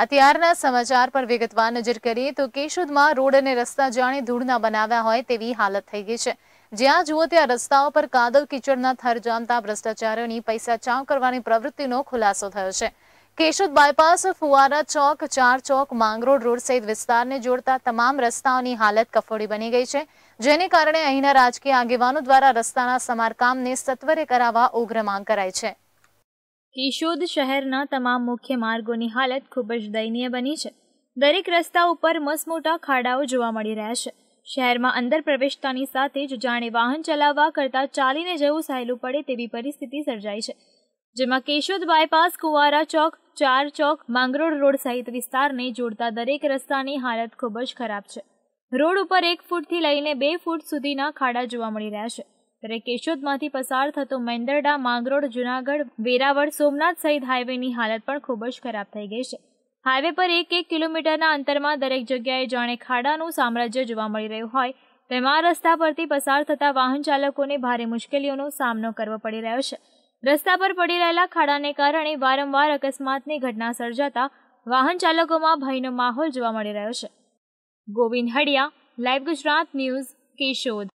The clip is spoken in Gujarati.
અત્યારના સમાચાર પર વિગતવાર નજર કરીએ તો કેશુદમાં રોડ અને રસ્તા જાણે ધૂળના બનાવ્યા હોય તેવી હાલત થઈ ગઈ છે જ્યાં જુઓ ત્યાં રસ્તાઓ પર કાદવ કિચડના થર જામતા ભ્રષ્ટાચારીઓની પૈસા ચાવ કરવાની પ્રવૃત્તિનો ખુલાસો થયો છે કેશુદ બાયપાસ ફુવારા ચોક ચાર ચોક માંગરોડ રોડ સહિત વિસ્તારને જોડતા તમામ રસ્તાઓની હાલત કફોડી બની ગઈ છે જેને કારણે અહીંના રાજકીય આગેવાનો દ્વારા રસ્તાના સમારકામને સત્વરે કરાવવા ઉગ્ર માંગ કરાઈ છે ઈશોદ શહેરના તમામ મુખ્ય માર્ગોની હાલત ખૂબ જ દયનીય બની છે દરેક રસ્તા ઉપર મસમોટા ખાડાઓ જોવા મળી રહ્યા છે શહેરમાં અંદર પ્રવેશતાની સાથે જ જાણે વાહન ચલાવવા કરતાં ચાલીને જવું સહેલું પડે તેવી પરિસ્થિતિ સર્જાઈ છે જેમાં કેશોદ બાયપાસ કુવારા ચોક ચાર ચોક માંગરોળ રોડ સહિત વિસ્તારને જોડતા દરેક રસ્તાની હાલત ખૂબ જ ખરાબ છે રોડ ઉપર એક ફૂટથી લઈને બે ફૂટ સુધીના ખાડા જોવા મળી રહ્યા છે ત્યારે કેશોદમાંથી પસાર થતો મેંદરડા માંગરોળ જુનાગઢ વેરાવળ સોમનાથ સહિત હાઈવેની હાલત પણ ખૂબ જ ખરાબ થઈ ગઈ છે હાઈવે પર એક એક કિલોમીટરના અંતરમાં દરેક જગ્યાએ જાણે ખાડાનું સામ્રાજ્ય જોવા મળી રહ્યું હોય તેમાં રસ્તા પરથી પસાર થતા વાહન ચાલકોને ભારે મુશ્કેલીઓનો સામનો કરવો પડી રહ્યો છે રસ્તા પર પડી રહેલા ખાડાને કારણે વારંવાર અકસ્માતની ઘટના સર્જાતા વાહન ચાલકોમાં ભયનો માહોલ જોવા મળી રહ્યો છે ગોવિંદ હડિયા લાઈવ ગુજરાત ન્યૂઝ કેશોદ